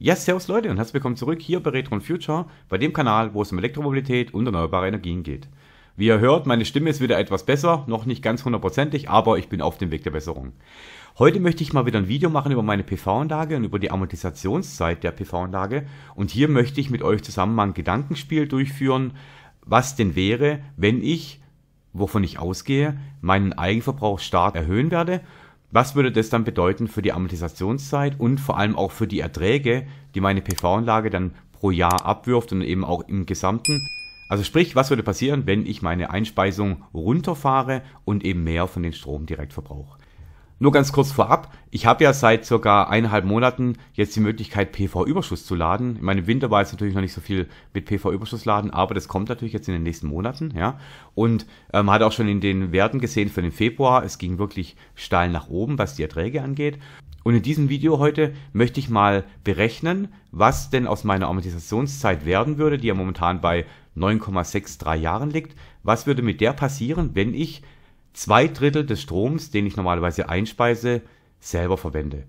Yes, servus Leute und herzlich willkommen zurück hier bei Retro Future, bei dem Kanal, wo es um Elektromobilität und erneuerbare Energien geht. Wie ihr hört, meine Stimme ist wieder etwas besser, noch nicht ganz hundertprozentig, aber ich bin auf dem Weg der Besserung. Heute möchte ich mal wieder ein Video machen über meine PV-Anlage und über die Amortisationszeit der PV-Anlage und hier möchte ich mit euch zusammen mal ein Gedankenspiel durchführen, was denn wäre, wenn ich, wovon ich ausgehe, meinen Eigenverbrauch stark erhöhen werde was würde das dann bedeuten für die Amortisationszeit und vor allem auch für die Erträge, die meine PV-Anlage dann pro Jahr abwirft und eben auch im Gesamten? Also sprich, was würde passieren, wenn ich meine Einspeisung runterfahre und eben mehr von den Strom direkt verbrauche? Nur ganz kurz vorab, ich habe ja seit circa eineinhalb Monaten jetzt die Möglichkeit, PV-Überschuss zu laden. Ich meine, im Winter war es natürlich noch nicht so viel mit PV-Überschuss laden, aber das kommt natürlich jetzt in den nächsten Monaten, ja. Und äh, man hat auch schon in den Werten gesehen für den Februar, es ging wirklich steil nach oben, was die Erträge angeht. Und in diesem Video heute möchte ich mal berechnen, was denn aus meiner Amortisationszeit werden würde, die ja momentan bei 9,63 Jahren liegt. Was würde mit der passieren, wenn ich zwei Drittel des Stroms, den ich normalerweise einspeise, selber verwende.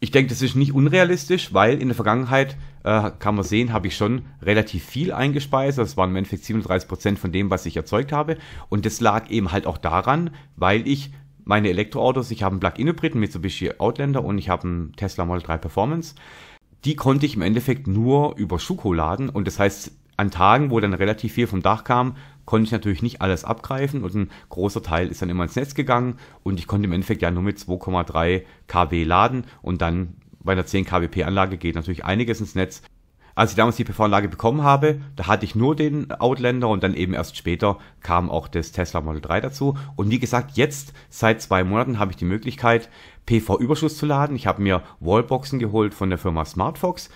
Ich denke, das ist nicht unrealistisch, weil in der Vergangenheit, äh, kann man sehen, habe ich schon relativ viel eingespeist. Das waren im Endeffekt 37% Prozent von dem, was ich erzeugt habe. Und das lag eben halt auch daran, weil ich meine Elektroautos, ich habe einen Plug-in-Hybrid, einen Mitsubishi Outlander und ich habe einen Tesla Model 3 Performance, die konnte ich im Endeffekt nur über Schuko laden. Und das heißt, an Tagen, wo dann relativ viel vom Dach kam, konnte ich natürlich nicht alles abgreifen und ein großer Teil ist dann immer ins Netz gegangen und ich konnte im Endeffekt ja nur mit 2,3 kW laden und dann bei einer 10 kWp Anlage geht natürlich einiges ins Netz. Als ich damals die PV-Anlage bekommen habe, da hatte ich nur den Outlander und dann eben erst später kam auch das Tesla Model 3 dazu. Und wie gesagt, jetzt seit zwei Monaten habe ich die Möglichkeit, PV-Überschuss zu laden. Ich habe mir Wallboxen geholt von der Firma SmartFox.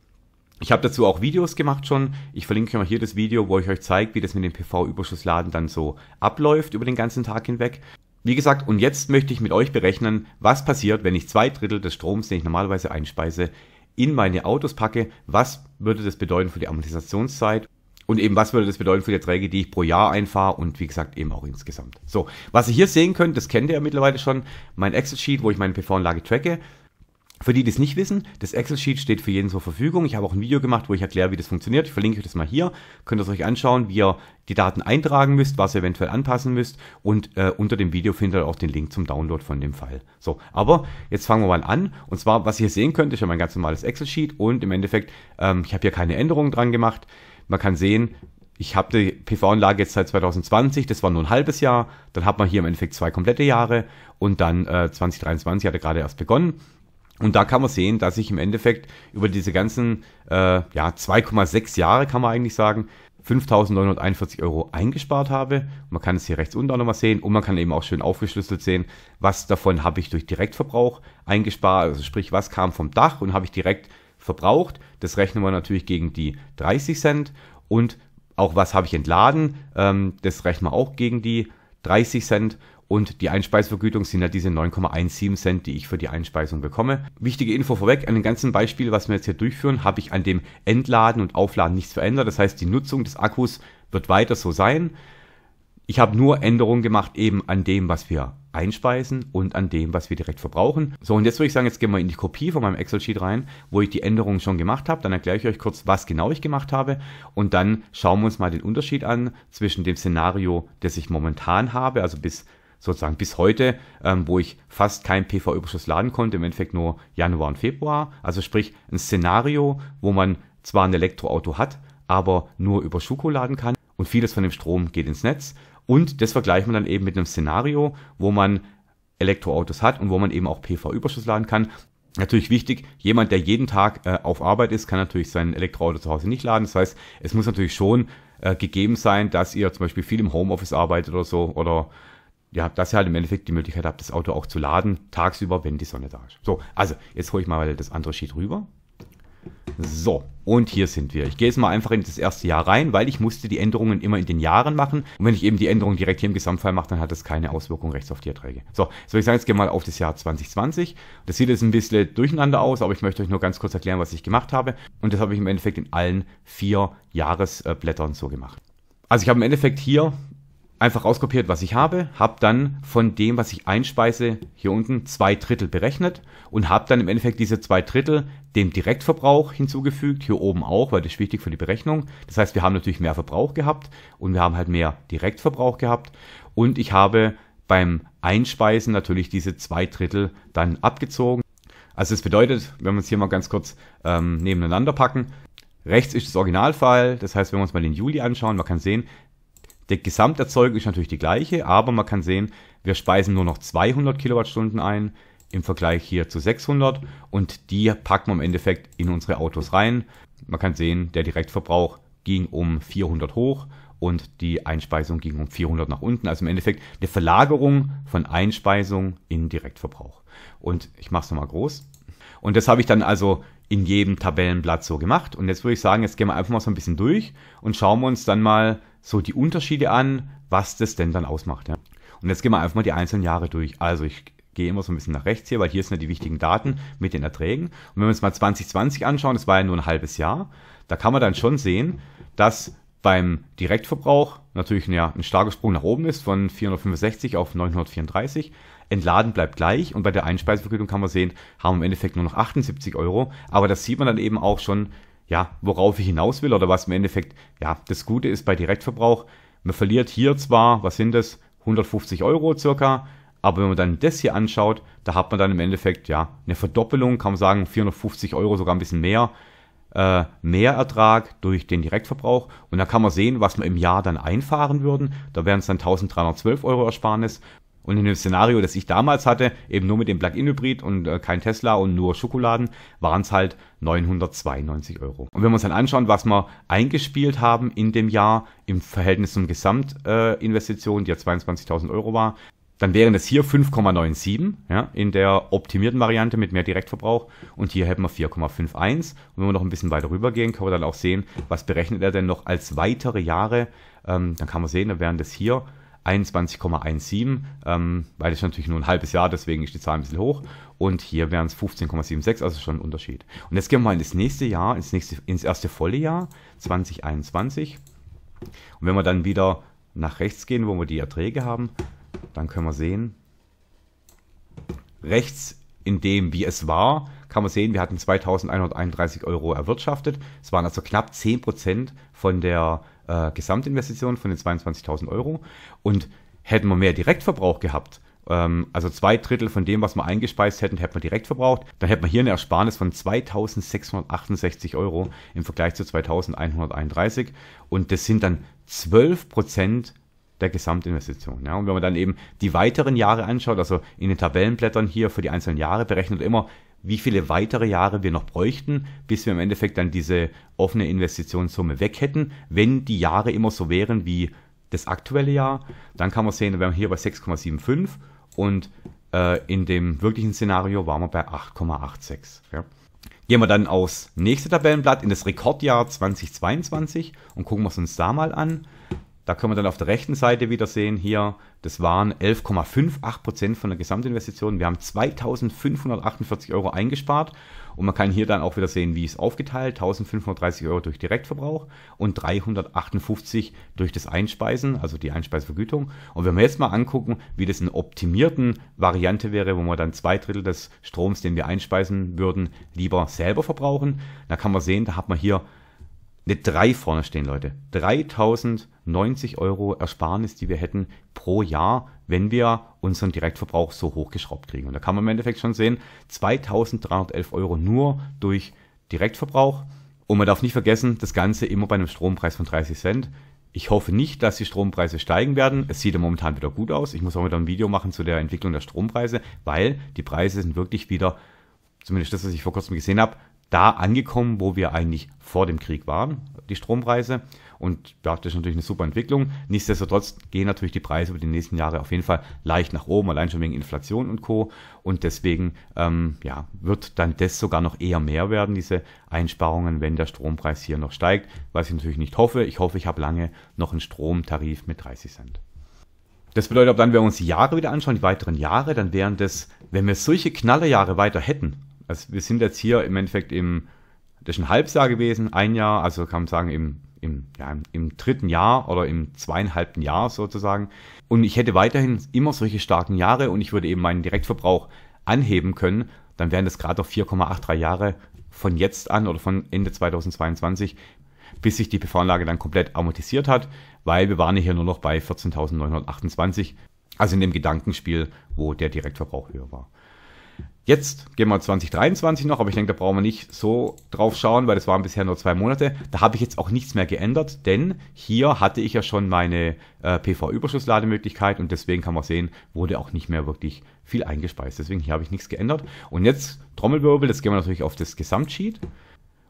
Ich habe dazu auch Videos gemacht schon. Ich verlinke euch mal hier das Video, wo ich euch zeige, wie das mit dem PV-Überschussladen dann so abläuft über den ganzen Tag hinweg. Wie gesagt, und jetzt möchte ich mit euch berechnen, was passiert, wenn ich zwei Drittel des Stroms, den ich normalerweise einspeise, in meine Autos packe. Was würde das bedeuten für die Amortisationszeit? Und eben, was würde das bedeuten für die Erträge, die ich pro Jahr einfahre und wie gesagt eben auch insgesamt. So, was ihr hier sehen könnt, das kennt ihr ja mittlerweile schon, mein Excel-Sheet, wo ich meine PV-Anlage tracke. Für die, die es nicht wissen, das Excel-Sheet steht für jeden zur Verfügung. Ich habe auch ein Video gemacht, wo ich erkläre, wie das funktioniert. Ich verlinke euch das mal hier. Könnt ihr es euch anschauen, wie ihr die Daten eintragen müsst, was ihr eventuell anpassen müsst. Und äh, unter dem Video findet ihr auch den Link zum Download von dem File. So, aber jetzt fangen wir mal an. Und zwar, was ihr hier sehen könnt, ist ja mein ganz normales Excel-Sheet. Und im Endeffekt, ähm, ich habe hier keine Änderungen dran gemacht. Man kann sehen, ich habe die PV-Anlage jetzt seit 2020, das war nur ein halbes Jahr. Dann hat man hier im Endeffekt zwei komplette Jahre. Und dann äh, 2023 hat er gerade erst begonnen. Und da kann man sehen, dass ich im Endeffekt über diese ganzen äh, ja, 2,6 Jahre, kann man eigentlich sagen, 5.941 Euro eingespart habe. Man kann es hier rechts unten auch nochmal sehen und man kann eben auch schön aufgeschlüsselt sehen, was davon habe ich durch Direktverbrauch eingespart, also sprich, was kam vom Dach und habe ich direkt verbraucht. Das rechnen wir natürlich gegen die 30 Cent und auch was habe ich entladen, ähm, das rechnen wir auch gegen die 30 Cent und die Einspeisvergütung sind ja diese 9,17 Cent, die ich für die Einspeisung bekomme. Wichtige Info vorweg, an dem ganzen Beispiel, was wir jetzt hier durchführen, habe ich an dem Entladen und Aufladen nichts verändert. Das heißt, die Nutzung des Akkus wird weiter so sein. Ich habe nur Änderungen gemacht eben an dem, was wir einspeisen und an dem, was wir direkt verbrauchen. So, und jetzt würde ich sagen, jetzt gehen wir in die Kopie von meinem Excel-Sheet rein, wo ich die Änderungen schon gemacht habe. Dann erkläre ich euch kurz, was genau ich gemacht habe. Und dann schauen wir uns mal den Unterschied an zwischen dem Szenario, das ich momentan habe, also bis sozusagen bis heute, ähm, wo ich fast keinen PV-Überschuss laden konnte, im Endeffekt nur Januar und Februar. Also sprich ein Szenario, wo man zwar ein Elektroauto hat, aber nur über Schuko laden kann und vieles von dem Strom geht ins Netz. Und das vergleicht man dann eben mit einem Szenario, wo man Elektroautos hat und wo man eben auch PV-Überschuss laden kann. Natürlich wichtig, jemand, der jeden Tag äh, auf Arbeit ist, kann natürlich sein Elektroauto zu Hause nicht laden. Das heißt, es muss natürlich schon äh, gegeben sein, dass ihr zum Beispiel viel im Homeoffice arbeitet oder so oder ja, habt das ja halt im Endeffekt die Möglichkeit habt, das Auto auch zu laden, tagsüber, wenn die Sonne da ist. So, also, jetzt hole ich mal das andere Sheet rüber. So, und hier sind wir. Ich gehe jetzt mal einfach in das erste Jahr rein, weil ich musste die Änderungen immer in den Jahren machen. Und wenn ich eben die Änderungen direkt hier im Gesamtfall mache, dann hat das keine Auswirkung rechts auf die Erträge. So, jetzt würde ich sagen, jetzt gehen wir mal auf das Jahr 2020. Das sieht jetzt ein bisschen durcheinander aus, aber ich möchte euch nur ganz kurz erklären, was ich gemacht habe. Und das habe ich im Endeffekt in allen vier Jahresblättern so gemacht. Also ich habe im Endeffekt hier einfach rauskopiert, was ich habe, habe dann von dem, was ich einspeise, hier unten zwei Drittel berechnet und habe dann im Endeffekt diese zwei Drittel dem Direktverbrauch hinzugefügt, hier oben auch, weil das ist wichtig für die Berechnung. Das heißt, wir haben natürlich mehr Verbrauch gehabt und wir haben halt mehr Direktverbrauch gehabt und ich habe beim Einspeisen natürlich diese zwei Drittel dann abgezogen. Also das bedeutet, wenn wir es hier mal ganz kurz ähm, nebeneinander packen, Rechts ist das Originalfall, das heißt, wenn wir uns mal den Juli anschauen, man kann sehen, der Gesamterzeugung ist natürlich die gleiche, aber man kann sehen, wir speisen nur noch 200 Kilowattstunden ein im Vergleich hier zu 600 und die packen wir im Endeffekt in unsere Autos rein. Man kann sehen, der Direktverbrauch ging um 400 hoch und die Einspeisung ging um 400 nach unten. Also im Endeffekt eine Verlagerung von Einspeisung in Direktverbrauch. Und ich mache es nochmal groß. Und das habe ich dann also in jedem Tabellenblatt so gemacht. Und jetzt würde ich sagen, jetzt gehen wir einfach mal so ein bisschen durch und schauen wir uns dann mal so die Unterschiede an, was das denn dann ausmacht. Ja. Und jetzt gehen wir einfach mal die einzelnen Jahre durch. Also ich gehe immer so ein bisschen nach rechts hier, weil hier sind ja die wichtigen Daten mit den Erträgen. Und wenn wir uns mal 2020 anschauen, das war ja nur ein halbes Jahr, da kann man dann schon sehen, dass beim Direktverbrauch natürlich ein, ja, ein starker Sprung nach oben ist von 465 auf 934. Entladen bleibt gleich und bei der Einspeisevergütung kann man sehen, haben wir im Endeffekt nur noch 78 Euro. Aber das sieht man dann eben auch schon, ja, worauf ich hinaus will oder was im Endeffekt, ja, das Gute ist bei Direktverbrauch, man verliert hier zwar, was sind das, 150 Euro circa, aber wenn man dann das hier anschaut, da hat man dann im Endeffekt, ja, eine Verdoppelung, kann man sagen, 450 Euro, sogar ein bisschen mehr, äh, mehr Ertrag durch den Direktverbrauch. Und da kann man sehen, was wir im Jahr dann einfahren würden. Da wären es dann 1312 Euro Ersparnis und in dem Szenario, das ich damals hatte, eben nur mit dem Plug-in-Hybrid und äh, kein Tesla und nur Schokoladen, waren es halt 992 Euro. Und wenn wir uns dann anschauen, was wir eingespielt haben in dem Jahr im Verhältnis zum Gesamtinvestition, äh, die ja 22.000 Euro war, dann wären das hier 5,97 ja, in der optimierten Variante mit mehr Direktverbrauch und hier hätten wir 4,51. Und wenn wir noch ein bisschen weiter rübergehen, können wir dann auch sehen, was berechnet er denn noch als weitere Jahre. Ähm, dann kann man sehen, dann wären das hier 21,17, ähm, weil ist natürlich nur ein halbes Jahr, deswegen ist die Zahl ein bisschen hoch. Und hier wären es 15,76, also schon ein Unterschied. Und jetzt gehen wir mal ins nächste Jahr, ins, nächste, ins erste volle Jahr, 2021. Und wenn wir dann wieder nach rechts gehen, wo wir die Erträge haben, dann können wir sehen, rechts in dem, wie es war, kann man sehen, wir hatten 2131 Euro erwirtschaftet. Es waren also knapp 10% von der äh, Gesamtinvestition von den 22.000 Euro. Und hätten wir mehr Direktverbrauch gehabt, ähm, also zwei Drittel von dem, was wir eingespeist hätten, hätten wir direkt verbraucht. Dann hätten wir hier eine Ersparnis von 2668 Euro im Vergleich zu 2131. Und das sind dann 12 Prozent der Gesamtinvestition. Ja, und wenn man dann eben die weiteren Jahre anschaut, also in den Tabellenblättern hier für die einzelnen Jahre berechnet immer wie viele weitere Jahre wir noch bräuchten, bis wir im Endeffekt dann diese offene Investitionssumme weg hätten. Wenn die Jahre immer so wären wie das aktuelle Jahr, dann kann man sehen, wir wären hier bei 6,75 und äh, in dem wirklichen Szenario waren wir bei 8,86. Ja. Gehen wir dann aufs nächste Tabellenblatt in das Rekordjahr 2022 und gucken wir es uns da mal an. Da können wir dann auf der rechten Seite wieder sehen, hier, das waren 11,58% Prozent von der Gesamtinvestition. Wir haben 2548 Euro eingespart und man kann hier dann auch wieder sehen, wie es aufgeteilt, 1530 Euro durch Direktverbrauch und 358 durch das Einspeisen, also die Einspeisevergütung. Und wenn wir jetzt mal angucken, wie das in optimierten Variante wäre, wo wir dann zwei Drittel des Stroms, den wir einspeisen würden, lieber selber verbrauchen, dann kann man sehen, da hat man hier eine 3 vorne stehen, Leute. 3090 Euro Ersparnis, die wir hätten pro Jahr, wenn wir unseren Direktverbrauch so hochgeschraubt kriegen. Und da kann man im Endeffekt schon sehen, 2311 Euro nur durch Direktverbrauch. Und man darf nicht vergessen, das Ganze immer bei einem Strompreis von 30 Cent. Ich hoffe nicht, dass die Strompreise steigen werden. Es sieht ja momentan wieder gut aus. Ich muss auch wieder ein Video machen zu der Entwicklung der Strompreise, weil die Preise sind wirklich wieder, zumindest das, was ich vor kurzem gesehen habe, da angekommen, wo wir eigentlich vor dem Krieg waren, die Strompreise. Und ja, das ist natürlich eine super Entwicklung. Nichtsdestotrotz gehen natürlich die Preise über die nächsten Jahre auf jeden Fall leicht nach oben, allein schon wegen Inflation und Co. Und deswegen ähm, ja, wird dann das sogar noch eher mehr werden, diese Einsparungen, wenn der Strompreis hier noch steigt, was ich natürlich nicht hoffe. Ich hoffe, ich habe lange noch einen Stromtarif mit 30 Cent. Das bedeutet, dann, wenn wir uns die Jahre wieder anschauen, die weiteren Jahre, dann wären das, wenn wir solche Knallerjahre weiter hätten, also wir sind jetzt hier im Endeffekt im, das ist ein Halbjahr gewesen, ein Jahr, also kann man sagen im, im, ja, im dritten Jahr oder im zweieinhalbten Jahr sozusagen. Und ich hätte weiterhin immer solche starken Jahre und ich würde eben meinen Direktverbrauch anheben können, dann wären das gerade noch 4,83 Jahre von jetzt an oder von Ende 2022, bis sich die PV-Anlage dann komplett amortisiert hat, weil wir waren hier nur noch bei 14.928, also in dem Gedankenspiel, wo der Direktverbrauch höher war. Jetzt gehen wir 2023 noch, aber ich denke, da brauchen wir nicht so drauf schauen, weil das waren bisher nur zwei Monate. Da habe ich jetzt auch nichts mehr geändert, denn hier hatte ich ja schon meine äh, PV-Überschusslademöglichkeit und deswegen kann man sehen, wurde auch nicht mehr wirklich viel eingespeist. Deswegen hier habe ich nichts geändert. Und jetzt Trommelwirbel, jetzt gehen wir natürlich auf das Gesamtsheet.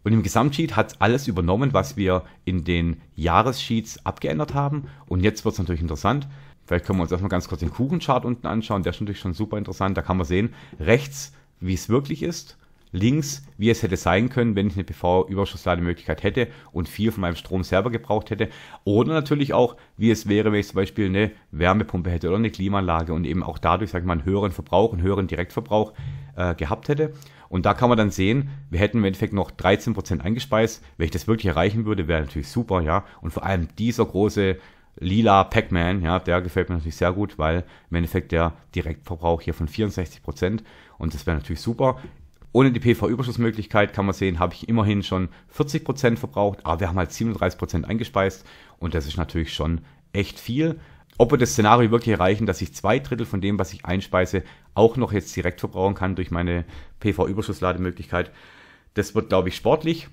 Und im Gesamtsheet hat alles übernommen, was wir in den Jahressheets abgeändert haben. Und jetzt wird es natürlich interessant. Vielleicht können wir uns erstmal ganz kurz den Kuchenchart unten anschauen. Der ist natürlich schon super interessant. Da kann man sehen, rechts, wie es wirklich ist, links, wie es hätte sein können, wenn ich eine PV-Überschusslademöglichkeit hätte und viel von meinem Strom selber gebraucht hätte. Oder natürlich auch, wie es wäre, wenn ich zum Beispiel eine Wärmepumpe hätte oder eine Klimaanlage und eben auch dadurch, sage ich mal, einen höheren Verbrauch, einen höheren Direktverbrauch äh, gehabt hätte. Und da kann man dann sehen, wir hätten im Endeffekt noch 13% eingespeist. Wenn ich das wirklich erreichen würde, wäre natürlich super, ja. Und vor allem dieser große lila Pac-Man, ja, der gefällt mir natürlich sehr gut, weil im Endeffekt der Direktverbrauch hier von 64% Prozent und das wäre natürlich super. Ohne die PV-Überschussmöglichkeit kann man sehen, habe ich immerhin schon 40% Prozent verbraucht, aber wir haben halt 37% Prozent eingespeist und das ist natürlich schon echt viel. Ob wir das Szenario wirklich erreichen, dass ich zwei Drittel von dem, was ich einspeise, auch noch jetzt direkt verbrauchen kann durch meine PV-Überschusslademöglichkeit, das wird, glaube ich, sportlich.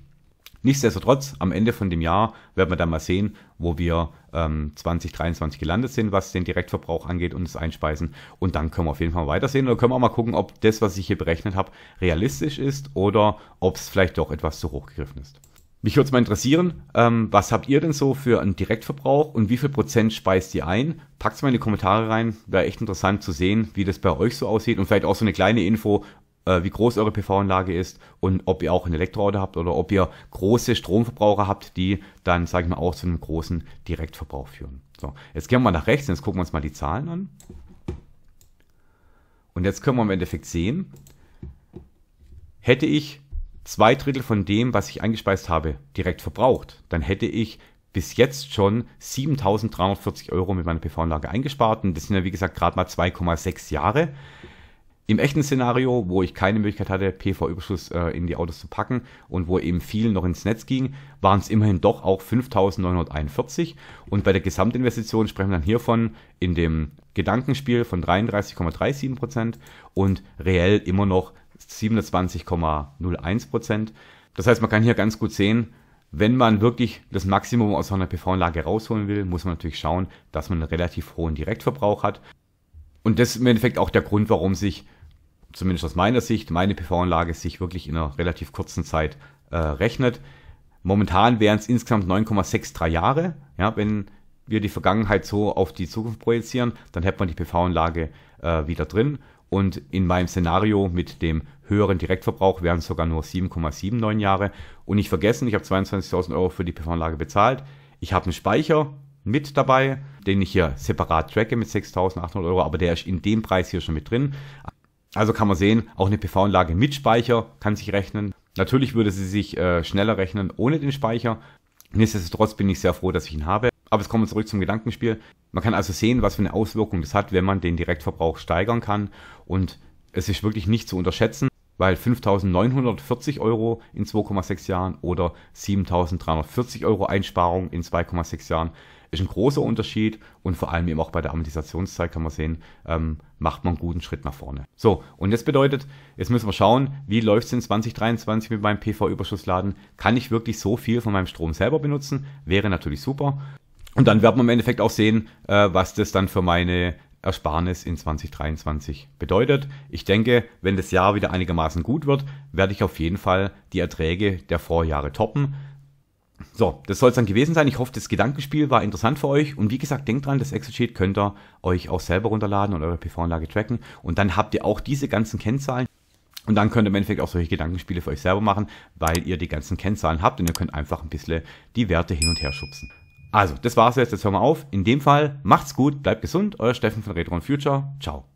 Nichtsdestotrotz, am Ende von dem Jahr werden wir dann mal sehen, wo wir ähm, 2023 gelandet sind, was den Direktverbrauch angeht und das Einspeisen. Und dann können wir auf jeden Fall weitersehen oder können wir auch mal gucken, ob das, was ich hier berechnet habe, realistisch ist oder ob es vielleicht doch etwas zu hoch gegriffen ist. Mich würde es mal interessieren, ähm, was habt ihr denn so für einen Direktverbrauch und wie viel Prozent speist ihr ein? Packt es mal in die Kommentare rein, wäre echt interessant zu sehen, wie das bei euch so aussieht und vielleicht auch so eine kleine Info, äh, wie groß eure PV-Anlage ist und ob ihr auch ein Elektroauto habt oder ob ihr große Stromverbraucher habt, die dann, sage ich mal, auch zu einem großen Direktverbrauch führen. So, jetzt gehen wir mal nach rechts und jetzt gucken wir uns mal die Zahlen an. Und jetzt können wir im Endeffekt sehen, hätte ich zwei Drittel von dem, was ich eingespeist habe, direkt verbraucht, dann hätte ich bis jetzt schon 7.340 Euro mit meiner PV-Anlage eingespart. Und das sind ja, wie gesagt, gerade mal 2,6 Jahre. Im echten Szenario, wo ich keine Möglichkeit hatte, PV-Überschuss äh, in die Autos zu packen und wo eben viel noch ins Netz ging, waren es immerhin doch auch 5.941. Und bei der Gesamtinvestition sprechen wir dann hiervon in dem Gedankenspiel von 33,37% Prozent und reell immer noch 27,01%. Prozent. Das heißt, man kann hier ganz gut sehen, wenn man wirklich das Maximum aus einer PV-Anlage rausholen will, muss man natürlich schauen, dass man einen relativ hohen Direktverbrauch hat. Und das ist im Endeffekt auch der Grund, warum sich zumindest aus meiner Sicht, meine PV-Anlage sich wirklich in einer relativ kurzen Zeit äh, rechnet. Momentan wären es insgesamt 9,63 Jahre. Ja, wenn wir die Vergangenheit so auf die Zukunft projizieren, dann hätte man die PV-Anlage äh, wieder drin. Und in meinem Szenario mit dem höheren Direktverbrauch wären es sogar nur 7,79 Jahre. Und nicht vergessen, ich habe 22.000 Euro für die PV-Anlage bezahlt. Ich habe einen Speicher mit dabei, den ich hier separat tracke mit 6.800 Euro, aber der ist in dem Preis hier schon mit drin. Also kann man sehen, auch eine PV-Anlage mit Speicher kann sich rechnen. Natürlich würde sie sich äh, schneller rechnen ohne den Speicher. Nichtsdestotrotz bin ich sehr froh, dass ich ihn habe. Aber jetzt kommen wir zurück zum Gedankenspiel. Man kann also sehen, was für eine Auswirkung das hat, wenn man den Direktverbrauch steigern kann. Und es ist wirklich nicht zu unterschätzen weil 5.940 Euro in 2,6 Jahren oder 7.340 Euro Einsparung in 2,6 Jahren ist ein großer Unterschied und vor allem eben auch bei der Amortisationszeit kann man sehen, ähm, macht man einen guten Schritt nach vorne. So, und das bedeutet, jetzt müssen wir schauen, wie läuft es in 2023 mit meinem PV-Überschussladen? Kann ich wirklich so viel von meinem Strom selber benutzen? Wäre natürlich super. Und dann werden wir im Endeffekt auch sehen, äh, was das dann für meine Ersparnis in 2023 bedeutet. Ich denke, wenn das Jahr wieder einigermaßen gut wird, werde ich auf jeden Fall die Erträge der Vorjahre toppen. So, das soll es dann gewesen sein. Ich hoffe, das Gedankenspiel war interessant für euch. Und wie gesagt, denkt dran, das Excel-Sheet könnt ihr euch auch selber runterladen und eure PV-Anlage tracken. Und dann habt ihr auch diese ganzen Kennzahlen. Und dann könnt ihr im Endeffekt auch solche Gedankenspiele für euch selber machen, weil ihr die ganzen Kennzahlen habt und ihr könnt einfach ein bisschen die Werte hin und her schubsen. Also, das war's jetzt. Jetzt hören wir auf. In dem Fall, macht's gut, bleibt gesund. Euer Steffen von Retro Future. Ciao.